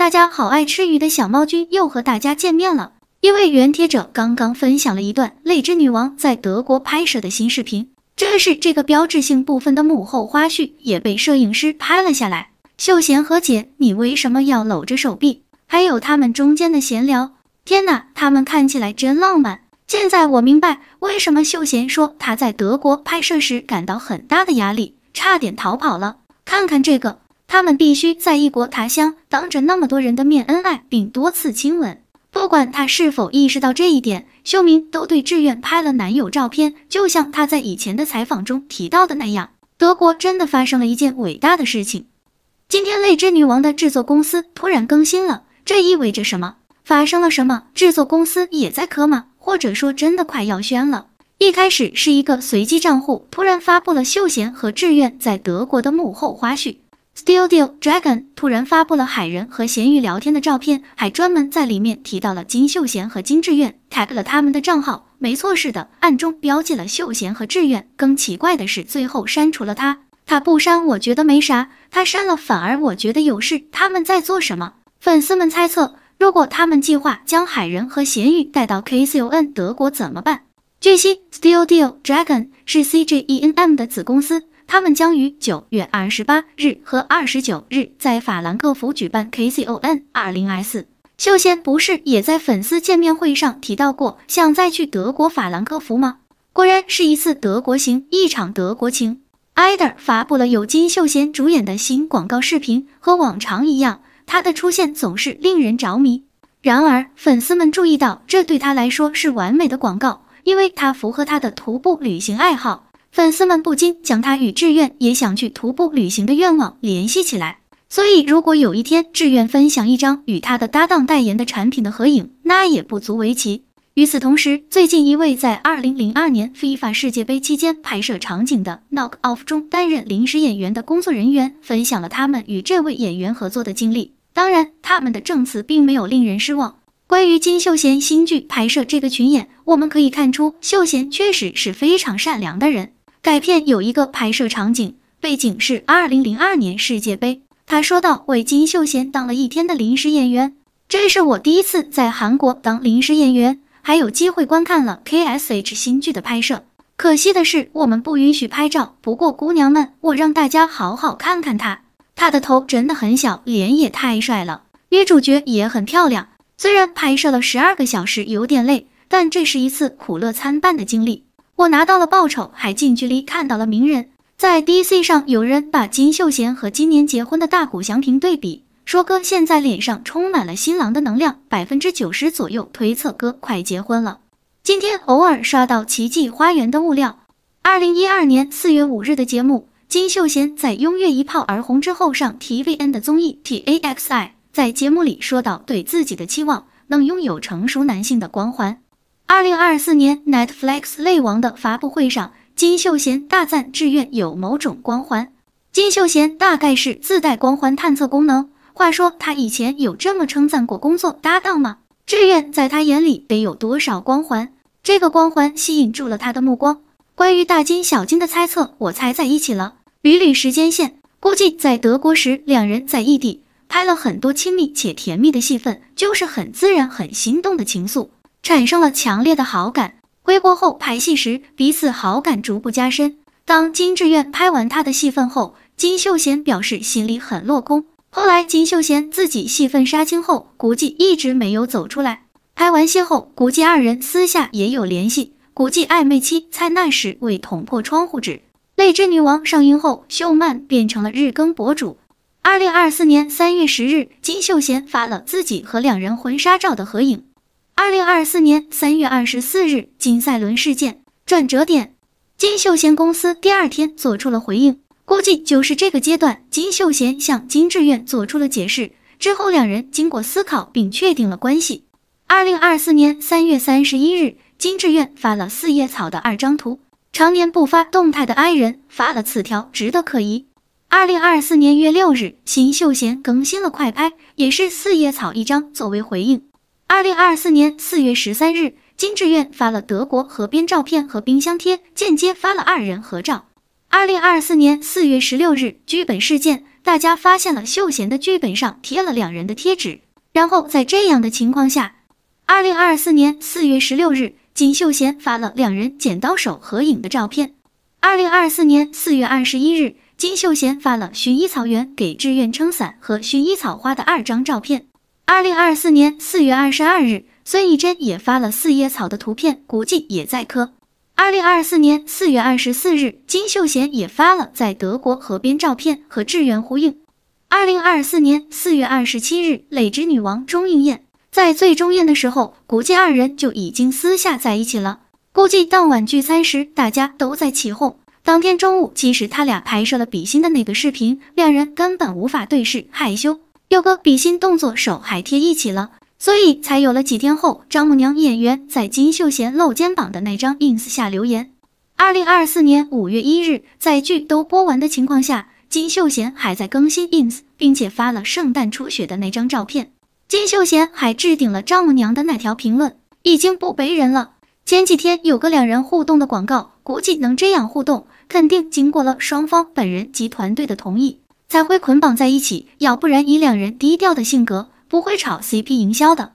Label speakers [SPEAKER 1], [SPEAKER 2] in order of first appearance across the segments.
[SPEAKER 1] 大家好，爱吃鱼的小猫君又和大家见面了。因为原贴者刚刚分享了一段《泪之女王》在德国拍摄的新视频，这是这个标志性部分的幕后花絮，也被摄影师拍了下来。秀贤和姐，你为什么要搂着手臂？还有他们中间的闲聊，天哪，他们看起来真浪漫。现在我明白为什么秀贤说他在德国拍摄时感到很大的压力，差点逃跑了。看看这个。他们必须在异国他乡当着那么多人的面恩爱，并多次亲吻。不管他是否意识到这一点，秀明都对志愿拍了男友照片。就像他在以前的采访中提到的那样，德国真的发生了一件伟大的事情。今天，《泪之女王》的制作公司突然更新了，这意味着什么？发生了什么？制作公司也在磕吗？或者说，真的快要宣了？一开始是一个随机账户突然发布了秀贤和志愿在德国的幕后花絮。Studio Dragon 突然发布了海人和咸鱼聊天的照片，还专门在里面提到了金秀贤和金智媛，tag 了他们的账号。没错，是的，暗中标记了秀贤和智媛。更奇怪的是，最后删除了他。他不删，我觉得没啥；他删了，反而我觉得有事。他们在做什么？粉丝们猜测，如果他们计划将海人和咸鱼带到 KCON 德国怎么办？据悉，Studio Dragon 是 CGENM 的子公司。他们将于九月二十八日和二十九日在法兰克福举办 KCON 2024。秀贤不是也在粉丝见面会上提到过想再去德国法兰克福吗？果然是一次德国行，一场德国情。i d e r 发布了由金秀贤主演的新广告视频，和往常一样，他的出现总是令人着迷。然而，粉丝们注意到，这对他来说是完美的广告，因为他符合他的徒步旅行爱好。粉丝们不禁将他与志愿也想去徒步旅行的愿望联系起来，所以如果有一天志愿分享一张与他的搭档代言的产品的合影，那也不足为奇。与此同时，最近一位在二零零二年 FIFA 世界杯期间拍摄场景的 knock off 中担任临时演员的工作人员分享了他们与这位演员合作的经历。当然，他们的证词并没有令人失望。关于金秀贤新剧拍摄这个群演，我们可以看出秀贤确实是非常善良的人。该片有一个拍摄场景，背景是二零零二年世界杯。他说到为金秀贤当了一天的临时演员，这是我第一次在韩国当临时演员，还有机会观看了 K S H 新剧的拍摄。可惜的是我们不允许拍照，不过姑娘们，我让大家好好看看他，他的头真的很小，脸也太帅了。女主角也很漂亮。虽然拍摄了十二个小时有点累，但这是一次苦乐参半的经历。我拿到了报酬，还近距离看到了名人。在 D C 上，有人把金秀贤和今年结婚的大谷祥平对比，说哥现在脸上充满了新郎的能量，百分之九十左右推测哥快结婚了。今天偶尔刷到《奇迹花园》的物料，二零一二年四月五日的节目，金秀贤在《拥月》一炮而红》之后上 T V N 的综艺 T A X I，在节目里说到对自己的期望，能拥有成熟男性的光环。二零二四年 Netflix 类王的发布会上，金秀贤大赞志愿有某种光环。金秀贤大概是自带光环探测功能。话说他以前有这么称赞过工作搭档吗？志愿在他眼里得有多少光环？这个光环吸引住了他的目光。关于大金小金的猜测，我猜在一起了。捋捋时间线，估计在德国时两人在异地，拍了很多亲密且甜蜜的戏份，就是很自然、很心动的情愫。产生了强烈的好感。回国后拍戏时，彼此好感逐步加深。当金志媛拍完他的戏份后，金秀贤表示心里很落空。后来金秀贤自己戏份杀青后，古迹一直没有走出来。拍完戏后，古迹二人私下也有联系。古迹暧昧期，在那时未捅破窗户纸。《泪之女王》上映后，秀曼变成了日更博主。二零二四年三月十日，金秀贤发了自己和两人婚纱照的合影。二零二四年三月二十四日，金赛伦事件转折点。金秀贤公司第二天做出了回应，估计就是这个阶段，金秀贤向金志苑做出了解释。之后两人经过思考并确定了关系。二零二四年三月三十一日，金志苑发了四叶草的二张图，常年不发动态的爱人发了此条，值得可疑。二零二四年月六日，金秀贤更新了快拍，也是四叶草一张作为回应。二零二四年四月十三日，金志愿发了德国河边照片和冰箱贴，间接发了二人合照。二零二四年四月十六日，剧本事件，大家发现了秀贤的剧本上贴了两人的贴纸。然后在这样的情况下，二零二四年四月十六日，金秀贤发了两人剪刀手合影的照片。二零二四年四月二十一日，金秀贤发了薰衣草园给志愿撑伞和薰衣草花的二张照片。二零二四年四月二十二日，孙艺珍也发了四叶草的图片，估计也在磕。二零二四年四月二十四日，金秀贤也发了在德国河边照片，和志媛呼应。二零二四年四月二十七日，蕾枝女王终应验，在最终宴的时候，估计二人就已经私下在一起了。估计当晚聚餐时，大家都在起哄。当天中午，其实他俩拍摄了比心的那个视频，两人根本无法对视，害羞。有个比心动作手还贴一起了，所以才有了几天后丈母娘演员在金秀贤露肩膀的那张 ins 下留言。二零二四年五月一日，在剧都播完的情况下，金秀贤还在更新 ins，并且发了圣诞初雪的那张照片。金秀贤还置顶了丈母娘的那条评论，已经不为人了。前几天有个两人互动的广告，估计能这样互动，肯定经过了双方本人及团队的同意。才会捆绑在一起，要不然以两人低调的性格，不会炒 CP 营销的。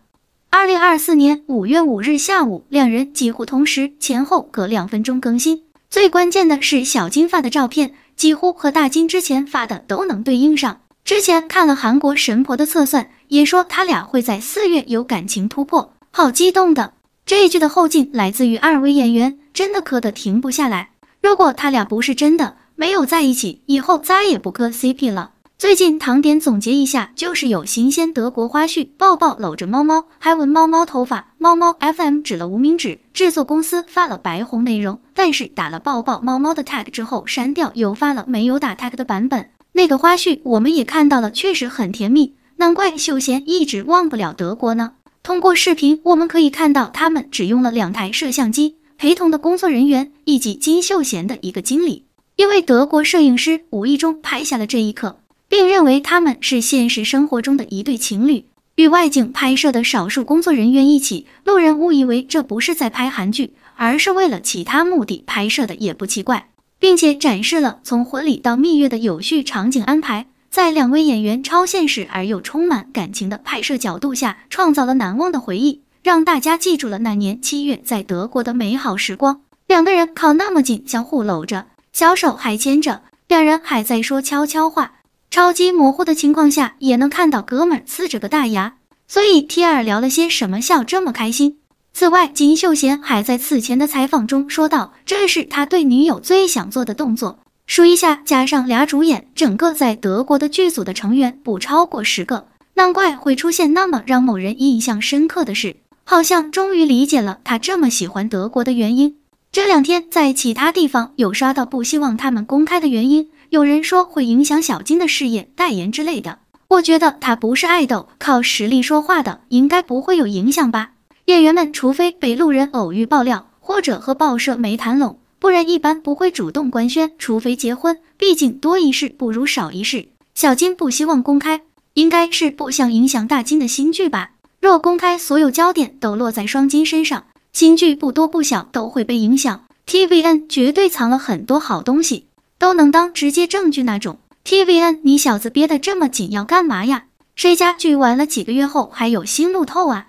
[SPEAKER 1] 二零二四年五月五日下午，两人几乎同时前后隔两分钟更新，最关键的是小金发的照片几乎和大金之前发的都能对应上。之前看了韩国神婆的测算，也说他俩会在四月有感情突破，好激动的！这一句的后劲来自于二位演员，真的磕得停不下来。如果他俩不是真的，没有在一起，以后再也不磕 CP 了。最近糖点总结一下，就是有新鲜德国花絮，抱抱搂着猫猫，还闻猫猫头发，猫猫 FM 指了无名指，制作公司发了白红内容，但是打了抱抱猫猫的 tag 之后删掉，又发了没有打 tag 的版本。那个花絮我们也看到了，确实很甜蜜，难怪秀贤一直忘不了德国呢。通过视频我们可以看到，他们只用了两台摄像机，陪同的工作人员以及金秀贤的一个经理。因为德国摄影师无意中拍下了这一刻，并认为他们是现实生活中的一对情侣，与外景拍摄的少数工作人员一起，路人误以为这不是在拍韩剧，而是为了其他目的拍摄的也不奇怪，并且展示了从婚礼到蜜月的有序场景安排，在两位演员超现实而又充满感情的拍摄角度下，创造了难忘的回忆，让大家记住了那年七月在德国的美好时光。两个人靠那么近，相互搂着。小手还牵着，两人还在说悄悄话。超级模糊的情况下也能看到哥们呲着个大牙，所以替尔聊了些什么，笑这么开心。此外，金秀贤还在此前的采访中说道：“这是他对女友最想做的动作。”数一下，加上俩主演，整个在德国的剧组的成员不超过十个，难怪会出现那么让某人印象深刻的事。好像终于理解了他这么喜欢德国的原因。这两天在其他地方有刷到不希望他们公开的原因，有人说会影响小金的事业、代言之类的。我觉得他不是爱豆，靠实力说话的，应该不会有影响吧。演员们除非被路人偶遇爆料，或者和报社没谈拢，不然一般不会主动官宣，除非结婚。毕竟多一事不如少一事。小金不希望公开，应该是不想影响大金的新剧吧。若公开，所有焦点都落在双金身上。新剧不多不小，都会被影响。TVN 绝对藏了很多好东西，都能当直接证据那种。TVN，你小子憋得这么紧，要干嘛呀？谁家剧完了几个月后还有新路透啊？